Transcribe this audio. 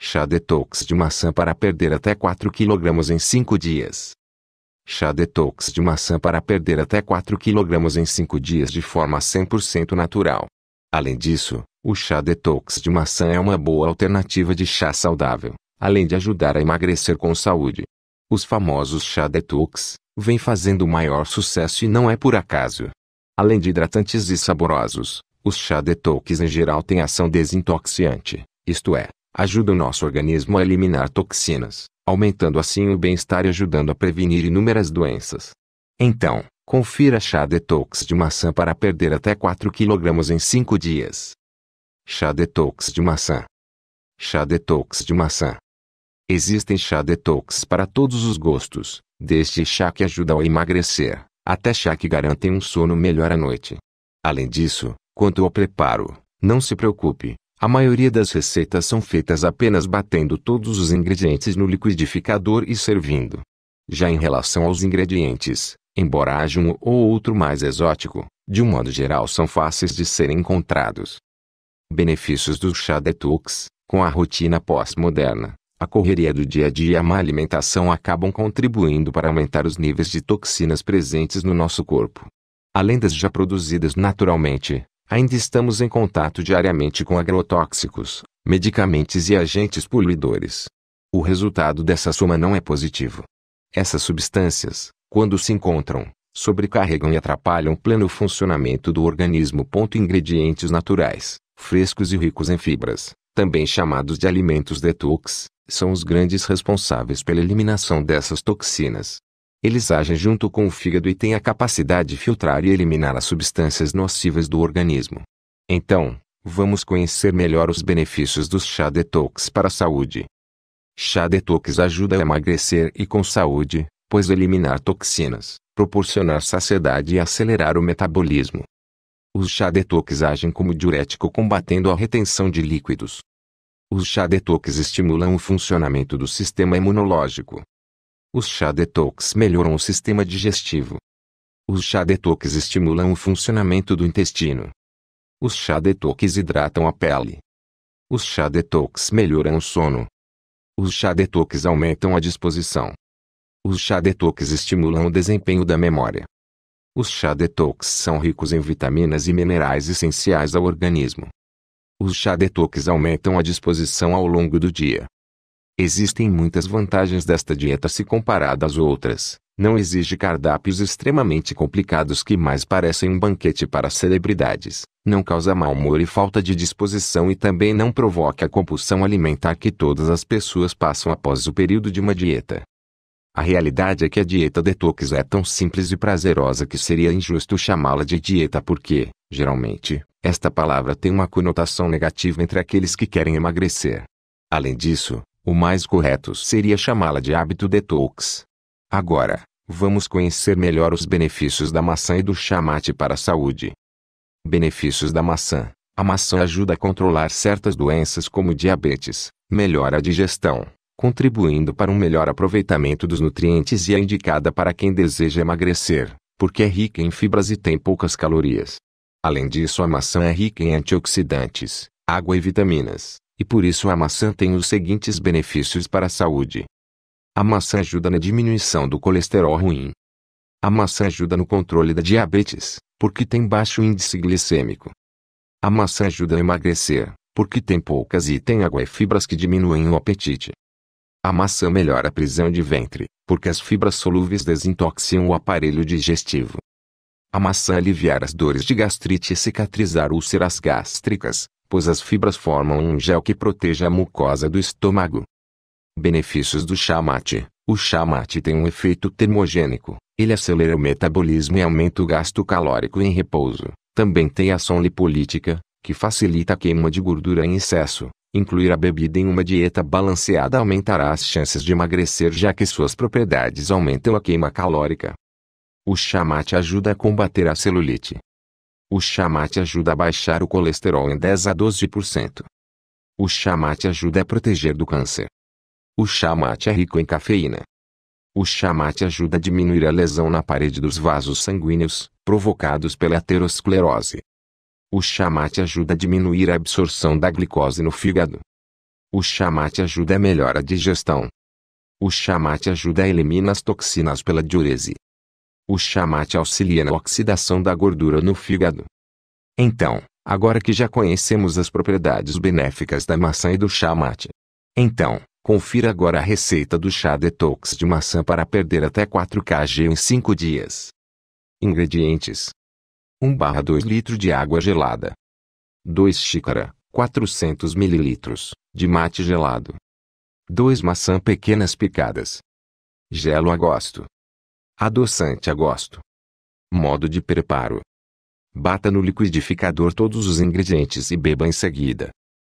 Chá detox de maçã para perder até 4 kg em 5 dias. Chá detox de maçã para perder até 4 kg em 5 dias de forma 100% natural. Além disso, o chá detox de maçã é uma boa alternativa de chá saudável, além de ajudar a emagrecer com saúde. Os famosos chá detox vêm fazendo maior sucesso e não é por acaso. Além de hidratantes e saborosos, os chá detox em geral têm ação desintoxiante, isto é, ajuda o nosso organismo a eliminar toxinas, aumentando assim o bem-estar e ajudando a prevenir inúmeras doenças. Então, confira chá detox de maçã para perder até 4 kg em 5 dias. Chá detox de maçã. Chá detox de maçã. Existem chá detox para todos os gostos, desde chá que ajuda a emagrecer, até chá que garantem um sono melhor à noite. Além disso, quanto ao preparo, não se preocupe, a maioria das receitas são feitas apenas batendo todos os ingredientes no liquidificador e servindo. Já em relação aos ingredientes, embora haja um ou outro mais exótico, de um modo geral são fáceis de serem encontrados. Benefícios do chá detox: com a rotina pós-moderna, a correria do dia a dia e a má alimentação acabam contribuindo para aumentar os níveis de toxinas presentes no nosso corpo. Além das já produzidas naturalmente, Ainda estamos em contato diariamente com agrotóxicos, medicamentos e agentes poluidores. O resultado dessa soma não é positivo. Essas substâncias, quando se encontram, sobrecarregam e atrapalham o pleno funcionamento do organismo. Ingredientes naturais, frescos e ricos em fibras, também chamados de alimentos detox, são os grandes responsáveis pela eliminação dessas toxinas. Eles agem junto com o fígado e têm a capacidade de filtrar e eliminar as substâncias nocivas do organismo. Então, vamos conhecer melhor os benefícios dos chá detox para a saúde. Chá detox ajuda a emagrecer e com saúde, pois eliminar toxinas, proporcionar saciedade e acelerar o metabolismo. Os chá detox agem como diurético combatendo a retenção de líquidos. Os chá detox estimulam o funcionamento do sistema imunológico, os chá detox melhoram o sistema digestivo. Os chá detox estimulam o funcionamento do intestino. Os chá detox hidratam a pele. Os chá detox melhoram o sono. Os chá detox aumentam a disposição. Os chá detox estimulam o desempenho da memória. Os chá detox são ricos em vitaminas e minerais essenciais ao organismo. Os chá detox aumentam a disposição ao longo do dia. Existem muitas vantagens desta dieta se comparada às outras. Não exige cardápios extremamente complicados que mais parecem um banquete para celebridades. Não causa mau humor e falta de disposição e também não provoca a compulsão alimentar que todas as pessoas passam após o período de uma dieta. A realidade é que a dieta detox é tão simples e prazerosa que seria injusto chamá-la de dieta porque, geralmente, esta palavra tem uma conotação negativa entre aqueles que querem emagrecer. Além disso, o mais correto seria chamá-la de hábito detox. Agora, vamos conhecer melhor os benefícios da maçã e do chamate para a saúde. Benefícios da maçã: A maçã ajuda a controlar certas doenças como diabetes, melhora a digestão, contribuindo para um melhor aproveitamento dos nutrientes e é indicada para quem deseja emagrecer, porque é rica em fibras e tem poucas calorias. Além disso, a maçã é rica em antioxidantes, água e vitaminas, e por isso a maçã tem os seguintes benefícios para a saúde. A maçã ajuda na diminuição do colesterol ruim. A maçã ajuda no controle da diabetes, porque tem baixo índice glicêmico. A maçã ajuda a emagrecer, porque tem poucas e tem água e fibras que diminuem o apetite. A maçã melhora a prisão de ventre, porque as fibras solúveis desintoxiam o aparelho digestivo. A maçã aliviar as dores de gastrite e cicatrizar úlceras gástricas, pois as fibras formam um gel que protege a mucosa do estômago. Benefícios do chá mate. O chá mate tem um efeito termogênico. Ele acelera o metabolismo e aumenta o gasto calórico em repouso. Também tem ação lipolítica, que facilita a queima de gordura em excesso. Incluir a bebida em uma dieta balanceada aumentará as chances de emagrecer, já que suas propriedades aumentam a queima calórica. O chá mate ajuda a combater a celulite. O chamate ajuda a baixar o colesterol em 10 a 12%. O chamate ajuda a proteger do câncer. O chamate é rico em cafeína. O chamate ajuda a diminuir a lesão na parede dos vasos sanguíneos, provocados pela aterosclerose. O chamate ajuda a diminuir a absorção da glicose no fígado. O chamate ajuda a melhorar a digestão. O chamate ajuda a eliminar as toxinas pela diurese. O chamate auxilia na oxidação da gordura no fígado. Então, agora que já conhecemos as propriedades benéficas da maçã e do chamate, então, confira agora a receita do chá detox de maçã para perder até 4 kg em 5 dias. Ingredientes: 1 barra 2 litro de água gelada, 2 xícara, 400 ml, de mate gelado, 2 maçã pequenas picadas, gelo a gosto. Adoçante a gosto. Modo de preparo. Bata no liquidificador todos os ingredientes e beba em seguida.